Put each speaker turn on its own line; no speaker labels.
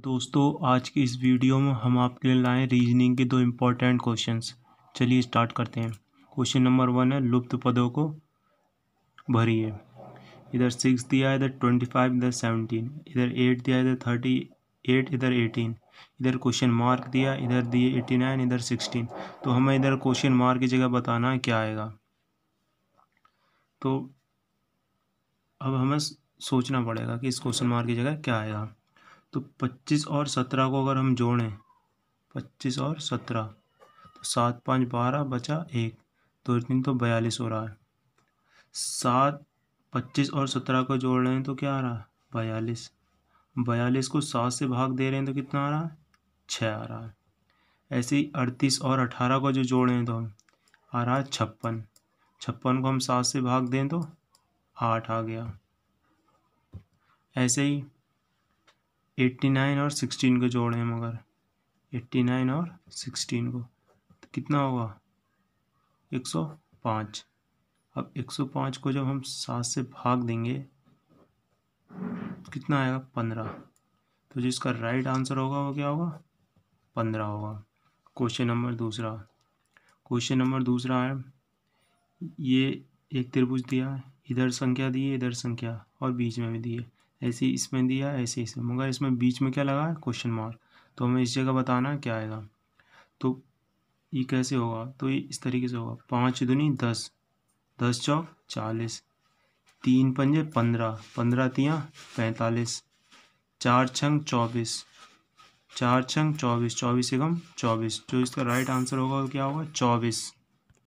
दोस्तों आज की इस वीडियो में हम आपके लिए लाए रीजनिंग के दो इम्पोर्टेंट क्वेश्चंस चलिए स्टार्ट करते हैं क्वेश्चन नंबर वन है लुप्त पदों को भरिए इधर सिक्स दिया इधर ट्वेंटी फाइव इधर सेवनटीन इधर एट दिया इधर थर्टी एट इधर एटीन इधर क्वेश्चन मार्क दिया इधर दिए एटी नाइन इधर सिक्सटीन तो हमें इधर क्वेश्चन मार्क की जगह बताना है क्या आएगा तो अब हमें सोचना पड़ेगा कि इस क्वेश्चन मार्क की जगह क्या आएगा तो पच्चीस और सत्रह को अगर हम जोड़ें पच्चीस और सत्रह तो सात पाँच बारह बचा एक दो तो तीन तो बयालीस हो रहा है सात पच्चीस और सत्रह को जोड़ रहे हैं तो क्या आ रहा है बयालीस बयालीस को सात से भाग दे रहे हैं तो कितना आ रहा है छः आ रहा है ऐसे ही अड़तीस और अठारह को जो जोड़ रहे हैं तो हम आ रहा है छप्पन छप्पन को हम सात से भाग दें तो आठ आ गया ऐसे ही एट्टी नाइन और सिक्सटीन को जोड़ें मगर एट्टी नाइन और सिक्सटीन को तो कितना होगा एक सौ पाँच अब एक सौ पाँच को जब हम सात से भाग देंगे तो कितना आएगा पंद्रह तो जिसका राइट आंसर होगा वो क्या होगा पंद्रह होगा क्वेश्चन नंबर दूसरा क्वेश्चन नंबर दूसरा है ये एक त्रिभुज दिया है इधर संख्या दी है इधर संख्या और बीच में भी दी है ऐसे इसमें दिया ऐसे इसमें मगर इसमें बीच में क्या लगा है क्वेश्चन मार्क तो हमें इस जगह बताना क्या आएगा तो ये कैसे होगा तो ये इस तरीके से होगा पाँच दुनी दस दस चौक चालीस तीन पंजे पंद्रह पंद्रह तियाँ पैंतालीस चार छंग चौबीस चार छंग चौबीस चौबीस एगम चौबीस जो इसका राइट आंसर होगा वो क्या होगा चौबीस